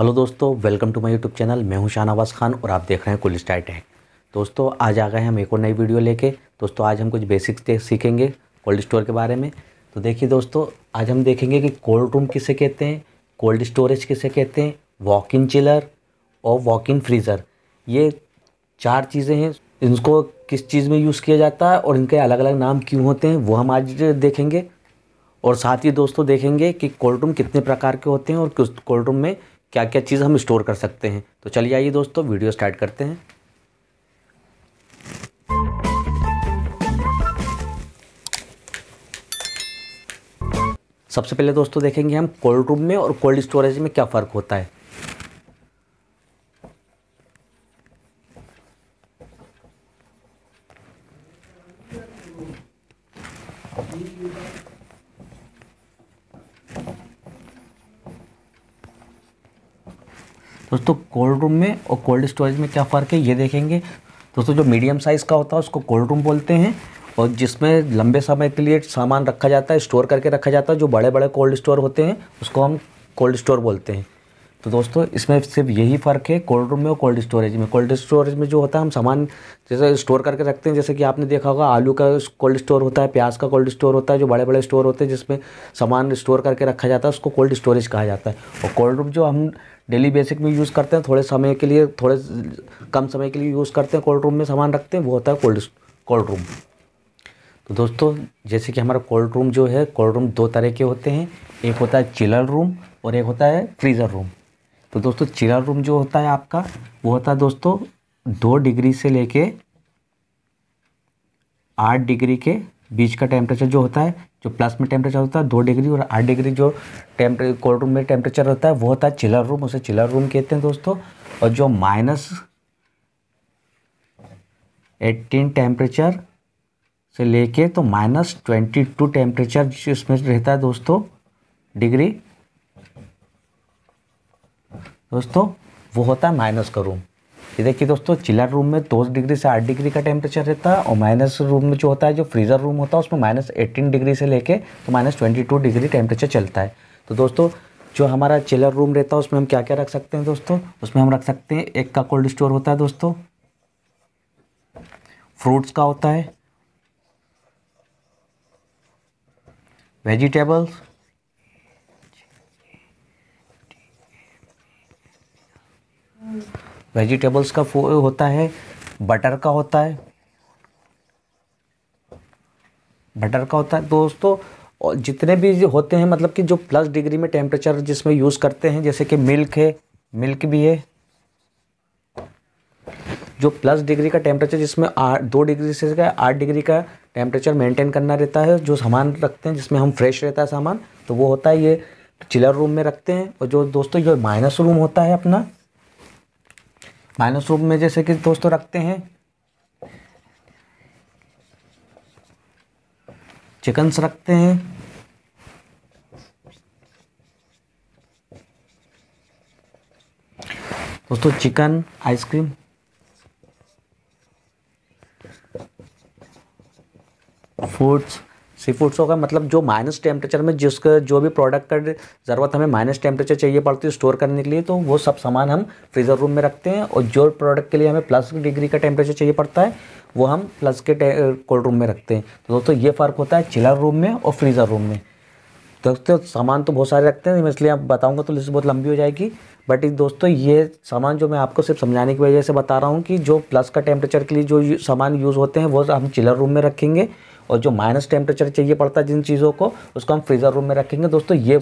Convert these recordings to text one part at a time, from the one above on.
Hello दोस्तों welcome to my YouTube channel मैं हूं शाहनवाज खान और आप देख रहे हैं कुलिस स्टार है दोस्तों आज आ गए हम एक और नई वीडियो लेके दोस्तों आज हम कुछ बेसिक्स सीखेंगे कोल्ड स्टोर के बारे में तो देखिए दोस्तों आज हम देखेंगे कि कोल्ड रूम किसे कहते हैं कोल्ड स्टोरेज किसे कहते हैं वॉक इन चिलर और वॉक इन फ्रीज़र ये चार चीज़ें हैं इनको किस चीज़ में यूज़ किया जाता है और इनके अलग अलग नाम क्यों होते हैं वो हम आज देखेंगे और साथ ही दोस्तों देखेंगे कि कोल्ड रूम कितने प्रकार के होते हैं और किस कोल्ड रूम में क्या क्या चीज़ हम स्टोर कर सकते हैं तो चलिए आइए दोस्तों वीडियो स्टार्ट करते हैं सबसे पहले दोस्तों देखेंगे हम कोल्ड रूम में और कोल्ड स्टोरेज में क्या फ़र्क होता है Thank you. दोस्तों कोल्ड रूम में और कोल्ड स्टोरेज में क्या फ़र्क है ये देखेंगे दोस्तों जो मीडियम साइज़ का होता है उसको कोल्ड रूम बोलते हैं और जिसमें लंबे समय के लिए सामान रखा जाता है स्टोर करके रखा जाता है जो बड़े बड़े कोल्ड स्टोर होते हैं उसको हम कोल्ड स्टोर बोलते हैं तो दोस्तों इसमें सिर्फ यही फ़र्क है कोल्ड रूम में और कोल्ड स्टोरेज में कोल्ड स्टोरेज में जो होता है हम सामान जैसे स्टोर करके रखते हैं जैसे कि आपने देखा होगा आलू का कोल्ड स्टोर होता है प्याज का कोल्ड स्टोर होता है जो बड़े बड़े स्टोर होते हैं जिसमें सामान स्टोर करके रखा जाता है उसको कोल्ड स्टोरेज कहा जाता है और कोल्ड रूम जो हम डेली बेसिक में यूज़ करते हैं थोड़े समय के लिए थोड़े कम समय के लिए यूज़ करते हैं कोल्ड रूम में सामान रखते हैं वो होता है कोल्ड कोल्ड रूम तो दोस्तों जैसे कि हमारा कोल्ड रूम जो है कोल्ड रूम दो तरह के होते हैं एक होता है चिलर रूम और एक होता है फ्रीज़र रूम तो दोस्तों चिलर रूम जो होता है आपका वो होता है दोस्तों दो डिग्री से लेके आठ डिग्री के बीच का टेम्परेचर जो होता है जो प्लस में टेम्परेचर होता है दो डिग्री और आठ डिग्री जो टेम्परे कोल्ड रूम में टेम्परेचर होता है वो होता है चिलर रूम उसे चिलर रूम कहते हैं दोस्तों और जो माइनस एट्टीन टेम्परेचर से लेके तो माइनस ट्वेंटी टू टेम्परेचर इसमें रहता है दोस्तों डिग्री दोस्तों वो होता है माइनस का रूम ये देखिए दोस्तों चिलर रूम में दो डिग्री से आठ डिग्री का टेम्परेचर रहता है और माइनस रूम में जो होता है जो फ्रीज़र रूम होता है उसमें माइनस एटीन डिग्री से लेके तो minus twenty two degree temperature चलता है तो दोस्तों जो हमारा चिलर रूम रहता है उसमें हम क्या क्या रख सकते हैं दोस्तों उसमें हम रख सकते हैं एक का कोल्ड स्टोर होता है दोस्तों फ्रूट्स का होता है वेजिटेबल्स वेजिटेबल्स का होता है बटर का होता है बटर का होता है दोस्तों और जितने भी होते हैं मतलब कि जो प्लस डिग्री में टेम्परेचर जिसमें यूज़ करते हैं जैसे कि मिल्क है मिल्क भी है जो प्लस डिग्री का टेम्परेचर जिसमें आठ दो डिग्री से आठ डिग्री का टेम्परेचर मेंटेन करना रहता है जो सामान रखते हैं जिसमें हम फ्रेश रहता है सामान तो वो होता है ये चिलर रूम में रखते हैं और जो दोस्तों ये माइनस रूम होता है अपना माइनस रूप में जैसे कि दोस्तों तो रखते हैं चिकन्स रखते हैं दोस्तों chicken ice cream fruits sea foods होगा का मतलब जो माइनस टेम्परेचर में जिसका जो भी प्रोडक्ट का ज़रूरत हमें माइनस टेम्परेचर चाहिए पड़ती है स्टोर करने के लिए तो वो सब सामान हम फ्रीज़र रूम में रखते हैं और जो प्रोडक्ट के लिए हमें प्लस डिग्री का टेम्परेचर चाहिए पड़ता है वो हम प्लस के कोल्ड रूम में रखते हैं तो दोस्तों ये फ़र्क होता है चिलर रूम में और फ्रीज़र रूम में दोस्तों सामान तो बहुत सारे रखते हैं इसलिए आप बताऊँगा तो लिस्ट बहुत लंबी हो जाएगी बट दोस्तों ये सामान जो मैं आपको सिर्फ समझाने की वजह से बता रहा हूँ कि जो प्लस का टेम्परेचर के लिए जो सामान यूज़ होते हैं वो हम चिलर रूम में रखेंगे और जो माइनस टेम्परेचर चाहिए पड़ता है जिन चीज़ों को उसको हम फ्रीज़र रूम में रखेंगे दोस्तों ये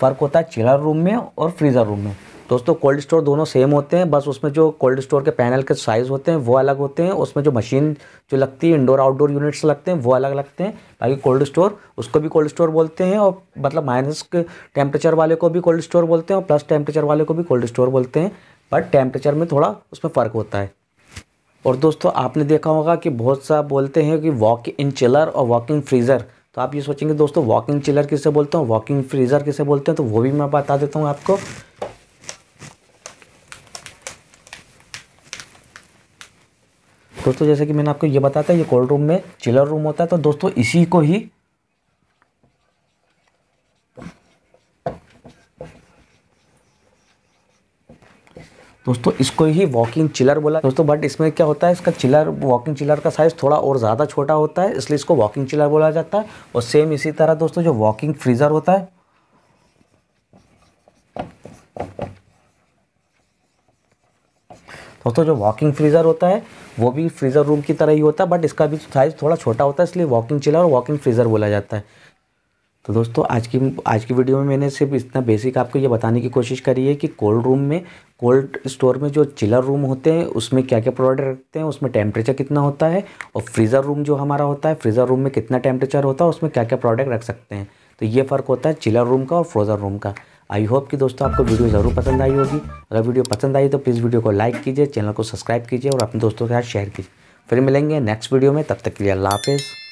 फ़र्क होता है चिलर रूम में और फ्रीज़र रूम में दोस्तों कोल्ड स्टोर दोनों सेम होते हैं बस उसमें जो कोल्ड स्टोर के पैनल के साइज़ होते हैं वो अलग होते हैं उसमें जो मशीन जो लगती है इंडोर आउटडोर यूनिट्स लगते हैं वो अलग लगते हैं बाकी कोल्ड स्टोर उसको भी कोल्ड स्टोर बोलते हैं और मतलब माइनस के टेम्परेचर वाले को भी कोल्ड स्टोर बोलते हैं और प्लस टेम्परेचर वाले को भी कोल्ड स्टोर बोलते हैं बट टेम्परेचर में थोड़ा उसमें फ़र्क होता है और दोस्तों आपने देखा होगा कि बहुत सा बोलते हैं कि वॉक इन चिलर और वॉकिंग फ्रीज़र तो आप ये सोचेंगे दोस्तों वॉकिंग चिलर किसे बोलते हैं वॉकिंग फ्रीज़र किसे बोलते हैं तो वो भी मैं बता देता हूँ आपको दोस्तों जैसे कि मैंने आपको ये बताया था ये कोल्ड रूम में चिलर रूम होता है तो दोस्तों इसी को ही दोस्तों इसको ही वॉकिंग चिलर बोला दोस्तों बट इसमें क्या होता है इसका चिलर वॉकिंग चिलर का साइज़ थोड़ा और ज़्यादा छोटा होता है इसलिए इसको वॉकिंग चिलर बोला जाता है और सेम इसी तरह दोस्तों जो वॉकिंग फ्रीज़र होता है दोस्तों तो जो वॉकिंग फ्रीज़र होता है वो भी फ्रीज़र रूम की तरह ही होता है बट इसका भी साइज़ थोड़ा छोटा होता है इसलिए वॉकिंग चिलर और वॉकिंग फ्रीज़र बोला जाता है तो दोस्तों आज की आज की वीडियो में मैंने सिर्फ इतना बेसिक आपको ये बताने की कोशिश करी है कि कोल्ड रूम में कोल्ड स्टोर में जो चिलर रूम होते हैं उसमें क्या क्या प्रोडक्ट रखते हैं उसमें टेम्परेचर कितना होता है और फ्रीज़र रूम जो हमारा होता है फ्रीज़र रूम में कितना टेम्परेचर होता है उसमें क्या क्या प्रोडक्ट रख सकते हैं तो ये फ़र्क होता है चिलर रूम का और फ्रोज़र रूम का आई होप कि दोस्तों आपको वीडियो ज़रूर पसंद आई होगी अगर वीडियो पसंद आई तो प्लीज़ वीडियो को लाइक कीजिए चैनल को सब्सक्राइब कीजिए और अपने दोस्तों के साथ शेयर कीजिए फिर मिलेंगे नेक्स्ट वीडियो में तब तक के लिए अल्लाह हाफिज़